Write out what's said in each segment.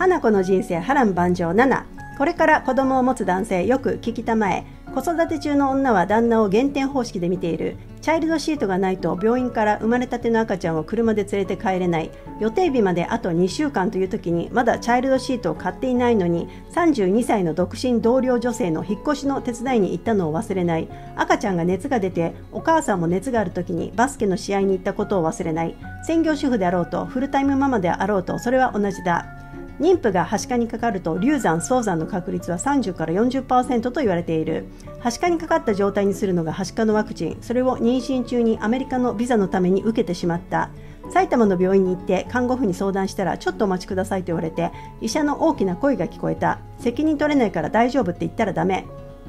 花子の人生波乱万丈7これから子供を持つ男性よく聞きたまえ子育て中の女は旦那を減点方式で見ているチャイルドシートがないと病院から生まれたての赤ちゃんを車で連れて帰れない予定日まであと2週間という時にまだチャイルドシートを買っていないのに32歳の独身同僚女性の引っ越しの手伝いに行ったのを忘れない赤ちゃんが熱が出てお母さんも熱がある時にバスケの試合に行ったことを忘れない専業主婦であろうとフルタイムママであろうとそれは同じだ妊婦がはしかにかかると流産早産の確率は30から40%と言われているはしかにかかった状態にするのがはしかのワクチンそれを妊娠中にアメリカのビザのために受けてしまった埼玉の病院に行って看護婦に相談したらちょっとお待ちくださいと言われて医者の大きな声が聞こえた責任取れないから大丈夫って言ったらダメ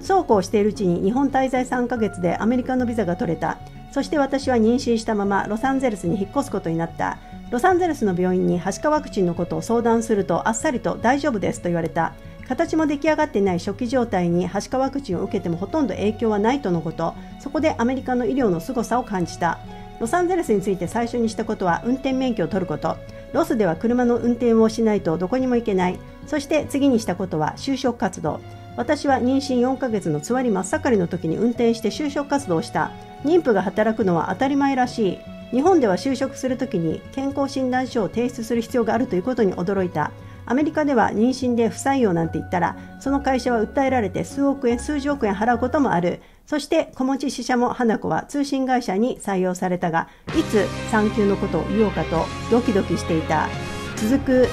そうこうしているうちに日本滞在3ヶ月でアメリカのビザが取れたそして私は妊娠したままロサンゼルスに引っ越すことになったロサンゼルスの病院にはしかワクチンのことを相談するとあっさりと大丈夫ですと言われた形も出来上がってない初期状態にはしかワクチンを受けてもほとんど影響はないとのことそこでアメリカの医療の凄さを感じたロサンゼルスについて最初にしたことは運転免許を取ることロスでは車の運転をしないとどこにも行けないそして次にしたことは就職活動私は妊娠4ヶ月のつわり真っ盛りの時に運転して就職活動をした妊婦が働くのは当たり前らしい日本では就職するときに健康診断書を提出する必要があるということに驚いたアメリカでは妊娠で不採用なんて言ったらその会社は訴えられて数億円数十億円払うこともあるそして子持ち支社も花子は通信会社に採用されたがいつ産休のことを言おうかとドキドキしていた続く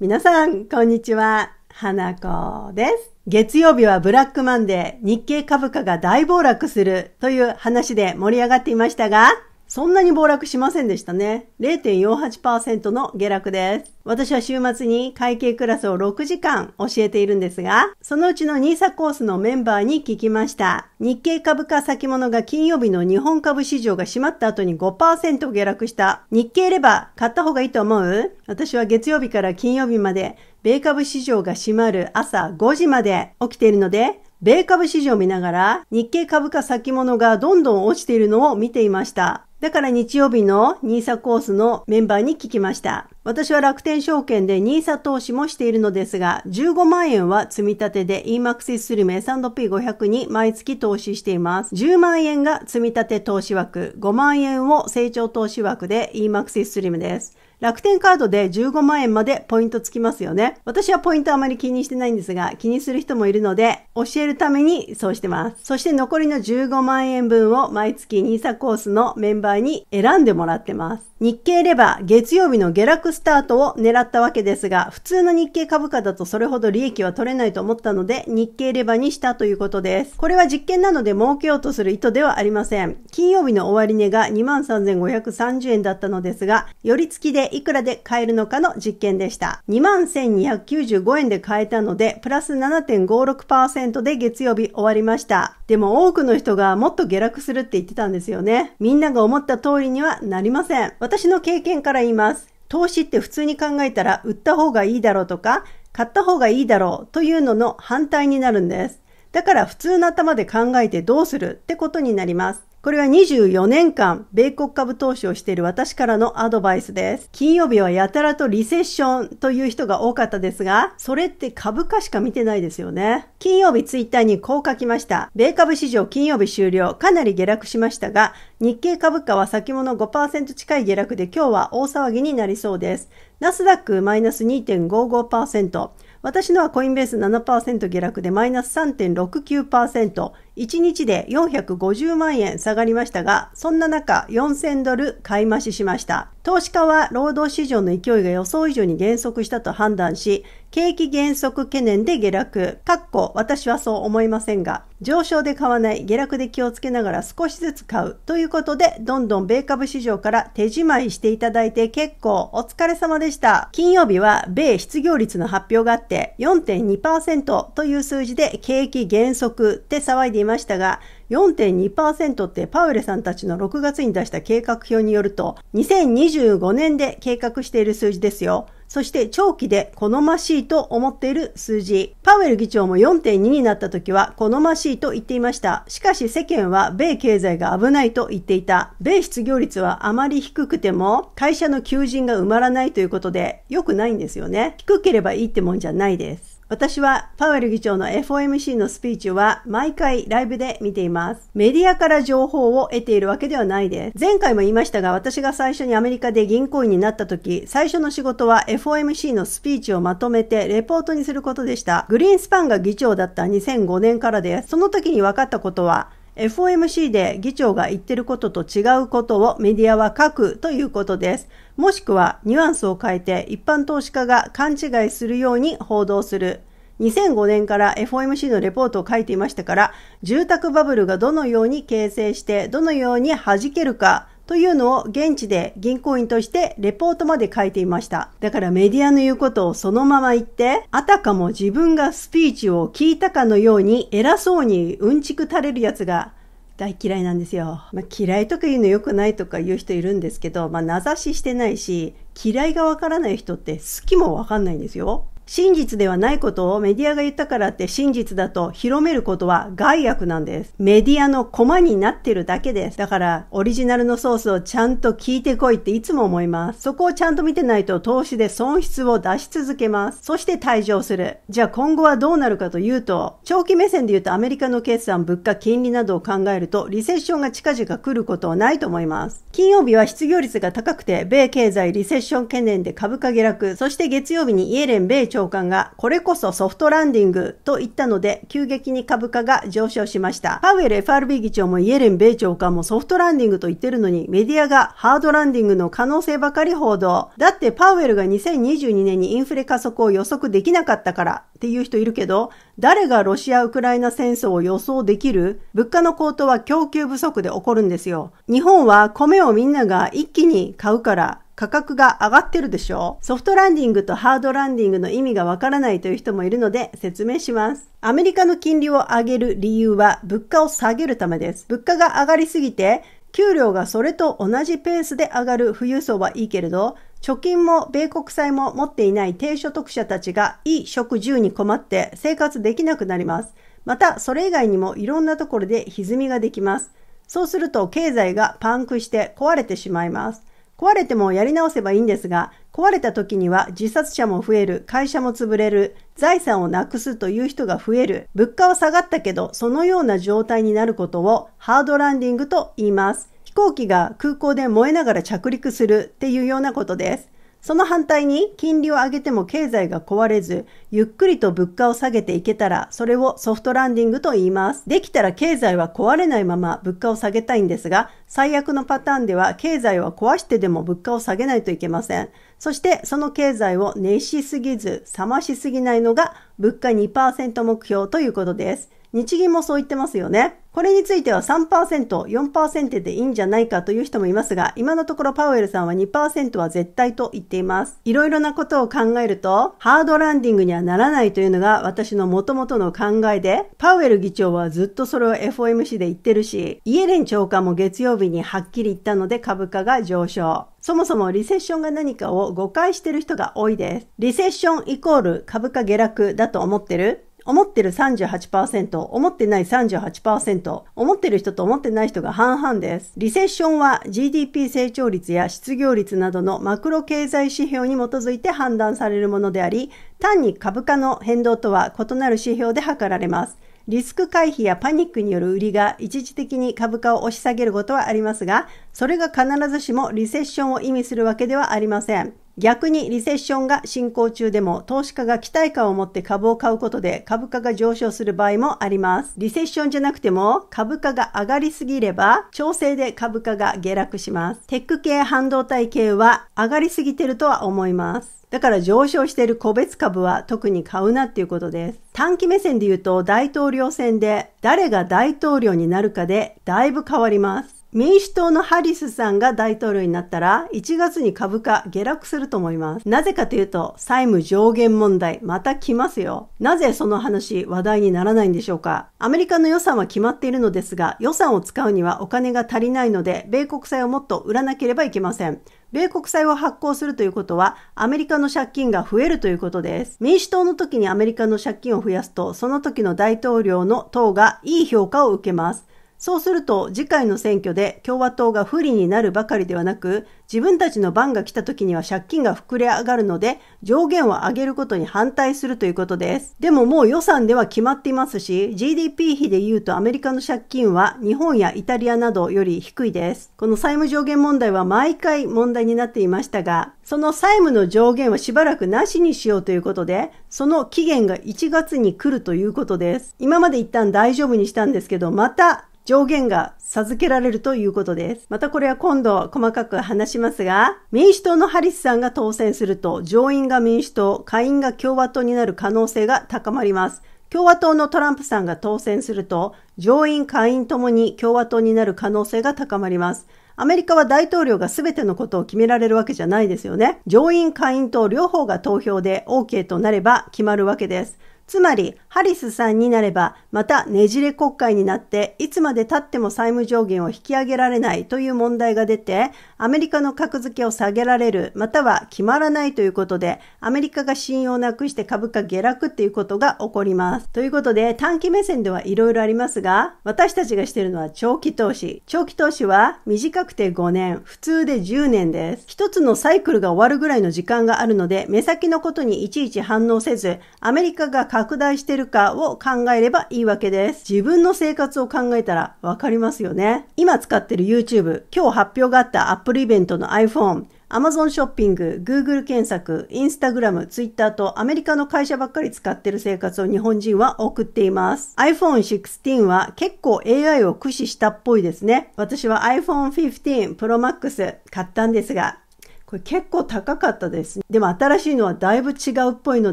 皆さんこんにちは花子です月曜日はブラックマンデー、日経株価が大暴落するという話で盛り上がっていましたが、そんなに暴落しませんでしたね。0.48%の下落です。私は週末に会計クラスを6時間教えているんですが、そのうちの NISA コースのメンバーに聞きました。日経株価先物が金曜日の日本株市場が閉まった後に5%下落した。日経レバー買った方がいいと思う私は月曜日から金曜日まで米株市場が閉まる朝5時まで起きているので、米株市場を見ながら日経株価先物がどんどん落ちているのを見ていました。だから日曜日の nisa コースのメンバーに聞きました。私は楽天証券で nisa 投資もしているのですが、15万円は積み立てで EMAXIS スリム S&P500 に毎月投資しています。10万円が積み立て投資枠、5万円を成長投資枠で EMAXIS スリムです。楽天カードで15万円までポイントつきますよね。私はポイントあまり気にしてないんですが、気にする人もいるので、教えるためにそうしてます。そして残りの15万円分を毎月 NISA コースのメンバーに選んでもらってます。日経レバー、月曜日の下落スタートを狙ったわけですが、普通の日経株価だとそれほど利益は取れないと思ったので、日経レバーにしたということです。これは実験なので儲けようとする意図ではありません。金曜日の終値が23,530円だったのですが、寄り付きでいくらで買えるのかの実験でした。21,295円で買えたので、プラス7.56%で月曜日終わりました。でも多くの人がもっと下落するって言ってたんですよね。みんなが思った通りにはなりません。私の経験から言います。投資って普通に考えたら売った方がいいだろうとか、買った方がいいだろうというのの反対になるんです。だから普通の頭で考えてどうするってことになります。これは24年間、米国株投資をしている私からのアドバイスです。金曜日はやたらとリセッションという人が多かったですが、それって株価しか見てないですよね。金曜日ツイッターにこう書きました。米株市場金曜日終了、かなり下落しましたが、日経株価は先物5%近い下落で今日は大騒ぎになりそうです。ナスダックマイナス2.55%。私のはコインベース7%下落でマイナス3.69%、1日で450万円下がりましたが、そんな中4000ドル買い増ししました。投資家は労働市場の勢いが予想以上に減速したと判断し、景気減速懸念で下落。かっこ、私はそう思いませんが、上昇で買わない、下落で気をつけながら少しずつ買う。ということで、どんどん米株市場から手じまいしていただいて結構お疲れ様でした。金曜日は、米失業率の発表があって、4.2%という数字で景気減速って騒いでいましたが、4.2%ってパウエルさんたちの6月に出した計画表によると、2025年で計画している数字ですよ。そして長期で好ましいと思っている数字。パウエル議長も4.2になった時は好ましいと言っていました。しかし世間は米経済が危ないと言っていた。米失業率はあまり低くても会社の求人が埋まらないということで良くないんですよね。低ければいいってもんじゃないです。私はパウエル議長の FOMC のスピーチは毎回ライブで見ています。メディアから情報を得ているわけではないです。前回も言いましたが私が最初にアメリカで銀行員になった時、最初の仕事は FOMC のスピーチをまとめてレポートにすることでした。グリーンスパンが議長だった2005年からです。その時に分かったことは、FOMC で議長が言ってることと違うことをメディアは書くということです。もしくはニュアンスを変えて一般投資家が勘違いするように報道する。2005年から FOMC のレポートを書いていましたから、住宅バブルがどのように形成して、どのように弾けるかというのを現地で銀行員としてレポートまで書いていました。だからメディアの言うことをそのまま言って、あたかも自分がスピーチを聞いたかのように偉そうにうんちく垂れるやつが大嫌いなんですよ。まあ、嫌いとか言うの良くないとか言う人いるんですけど、まあ、名指ししてないし、嫌いがわからない人って好きもわかんないんですよ。真実ではないことをメディアが言ったからって真実だと広めることは害悪なんです。メディアのコマになってるだけです。だから、オリジナルのソースをちゃんと聞いてこいっていつも思います。そこをちゃんと見てないと投資で損失を出し続けます。そして退場する。じゃあ今後はどうなるかというと、長期目線で言うとアメリカの決算、物価、金利などを考えると、リセッションが近々来ることはないと思います。金曜日は失業率が高くて、米経済リセッション懸念で株価下落、そして月曜日にイエレン米長官が、これこそソフトランディングと言ったので、急激に株価が上昇しました。パウエル FRB 議長もイエレン米長官もソフトランディングと言ってるのに、メディアがハードランディングの可能性ばかり報道。だってパウエルが2022年にインフレ加速を予測できなかったからっていう人いるけど、誰がロシア・ウクライナ戦争を予想できる物価の高騰は供給不足で起こるんですよ。日本は米をみんなが一気に買うから、価格が上がってるでしょソフトランディングとハードランディングの意味がわからないという人もいるので説明します。アメリカの金利を上げる理由は物価を下げるためです。物価が上がりすぎて給料がそれと同じペースで上がる富裕層はいいけれど、貯金も米国債も持っていない低所得者たちがいい食住に困って生活できなくなります。また、それ以外にもいろんなところで歪みができます。そうすると経済がパンクして壊れてしまいます。壊れてもやり直せばいいんですが、壊れた時には自殺者も増える、会社も潰れる、財産をなくすという人が増える、物価は下がったけど、そのような状態になることをハードランディングと言います。飛行機が空港で燃えながら着陸するっていうようなことです。その反対に金利を上げても経済が壊れず、ゆっくりと物価を下げていけたら、それをソフトランディングと言います。できたら経済は壊れないまま物価を下げたいんですが、最悪のパターンでは経済は壊してでも物価を下げないといけません。そしてその経済を熱しすぎず冷ましすぎないのが物価2%目標ということです。日銀もそう言ってますよね。これについては3%、4%でいいんじゃないかという人もいますが、今のところパウエルさんは2%は絶対と言っています。いろいろなことを考えると、ハードランディングにはならないというのが私の元々の考えで、パウエル議長はずっとそれを FOMC で言ってるし、イエレン長官も月曜日にはっきり言ったので株価が上昇。そもそもリセッションが何かを誤解してる人が多いです。リセッションイコール株価下落だと思ってる思ってる38%、思ってない38%、思ってる人と思ってない人が半々です。リセッションは GDP 成長率や失業率などのマクロ経済指標に基づいて判断されるものであり、単に株価の変動とは異なる指標で測られます。リスク回避やパニックによる売りが一時的に株価を押し下げることはありますが、それが必ずしもリセッションを意味するわけではありません。逆にリセッションが進行中でも投資家が期待感を持って株を買うことで株価が上昇する場合もあります。リセッションじゃなくても株価が上がりすぎれば調整で株価が下落します。テック系半導体系は上がりすぎてるとは思います。だから上昇している個別株は特に買うなっていうことです。短期目線で言うと大統領選で誰が大統領になるかでだいぶ変わります。民主党のハリスさんが大統領になったら、1月に株価下落すると思います。なぜかというと、債務上限問題、また来ますよ。なぜその話、話題にならないんでしょうか。アメリカの予算は決まっているのですが、予算を使うにはお金が足りないので、米国債をもっと売らなければいけません。米国債を発行するということは、アメリカの借金が増えるということです。民主党の時にアメリカの借金を増やすと、その時の大統領の党がいい評価を受けます。そうすると次回の選挙で共和党が不利になるばかりではなく、自分たちの番が来た時には借金が膨れ上がるので、上限を上げることに反対するということです。でももう予算では決まっていますし、GDP 比で言うとアメリカの借金は日本やイタリアなどより低いです。この債務上限問題は毎回問題になっていましたが、その債務の上限はしばらくなしにしようということで、その期限が1月に来るということです。今まで一旦大丈夫にしたんですけど、また上限が授けられるということです。またこれは今度細かく話しますが、民主党のハリスさんが当選すると、上院が民主党、下院が共和党になる可能性が高まります。共和党のトランプさんが当選すると、上院、下院ともに共和党になる可能性が高まります。アメリカは大統領が全てのことを決められるわけじゃないですよね。上院、下院と両方が投票で OK となれば決まるわけです。つまり、ハリスさんになれば、またねじれ国会になって、いつまで経っても債務上限を引き上げられないという問題が出て、アメリカの格付けを下げられる、または決まらないということで、アメリカが信用なくして株価下落っていうことが起こります。ということで、短期目線ではいろいろありますが、私たちがしているのは長期投資。長期投資は短くて5年、普通で10年です。一つのサイクルが終わるぐらいの時間があるので、目先のことにいちいち反応せず、アメリカが株拡大してるかを考えればいいわけです。自分の生活を考えたらわかりますよね。今使ってる YouTube、今日発表があったア p プ e イベントの iPhone、Amazon ショッピング、Google 検索、Instagram、Twitter とアメリカの会社ばっかり使ってる生活を日本人は送っています。iPhone 16は結構 AI を駆使したっぽいですね。私は iPhone 15 Pro Max 買ったんですが、これ結構高かったです。でも新しいのはだいぶ違うっぽいの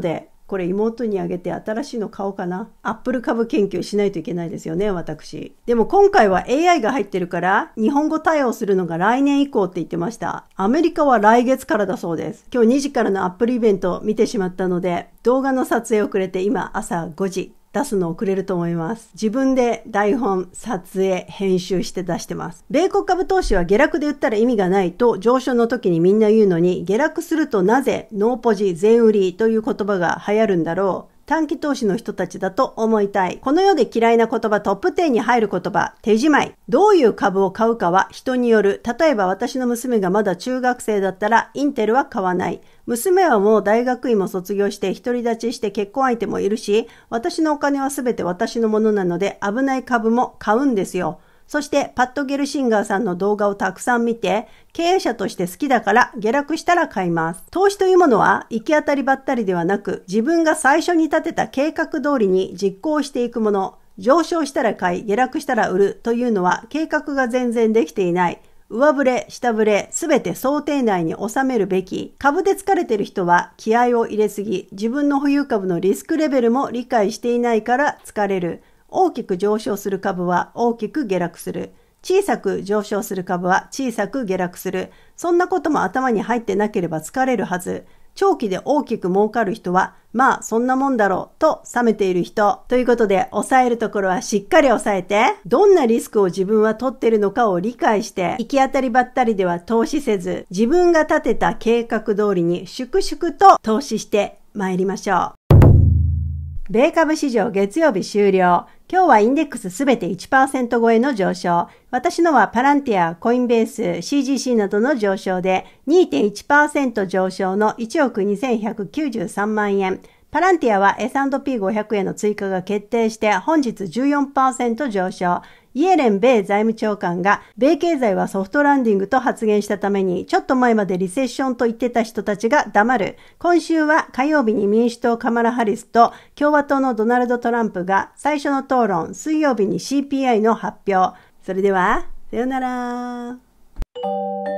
で、これ妹にあげて新しいの買おうかな。アップル株研究しないといけないですよね、私。でも今回は AI が入ってるから、日本語対応するのが来年以降って言ってました。アメリカは来月からだそうです。今日2時からのアップルイベント見てしまったので、動画の撮影遅れて今朝5時。出すの遅れると思います。自分で台本、撮影、編集して出してます。米国株投資は下落で売ったら意味がないと上昇の時にみんな言うのに、下落するとなぜ、ノーポジ、全売りという言葉が流行るんだろう。短期投資の人たちだと思いたい。この世で嫌いな言葉トップ10に入る言葉、手じまい。どういう株を買うかは人による。例えば私の娘がまだ中学生だったらインテルは買わない。娘はもう大学院も卒業して独り立ちして結婚相手もいるし、私のお金は全て私のものなので危ない株も買うんですよ。そしてパッド・ゲルシンガーさんの動画をたくさん見て、経営者として好きだから下落したら買います。投資というものは行き当たりばったりではなく、自分が最初に立てた計画通りに実行していくもの、上昇したら買い、下落したら売るというのは計画が全然できていない。上振れ、下振れ、すべて想定内に収めるべき。株で疲れてる人は気合を入れすぎ、自分の保有株のリスクレベルも理解していないから疲れる。大きく上昇する株は大きく下落する。小さく上昇する株は小さく下落する。そんなことも頭に入ってなければ疲れるはず。長期で大きく儲かる人は、まあそんなもんだろうと冷めている人。ということで、抑えるところはしっかり抑えて、どんなリスクを自分は取ってるのかを理解して、行き当たりばったりでは投資せず、自分が立てた計画通りに粛々と投資して参りましょう。米株市場月曜日終了。今日はインデックスすべて1%超えの上昇。私のはパランティア、コインベース、CGC などの上昇で2.1%上昇の1億2193万円。パランティアは S&P500 への追加が決定して本日14%上昇。イエレン米財務長官が、米経済はソフトランディングと発言したために、ちょっと前までリセッションと言ってた人たちが黙る。今週は火曜日に民主党カマラ・ハリスと共和党のドナルド・トランプが最初の討論、水曜日に CPI の発表。それでは、さようなら。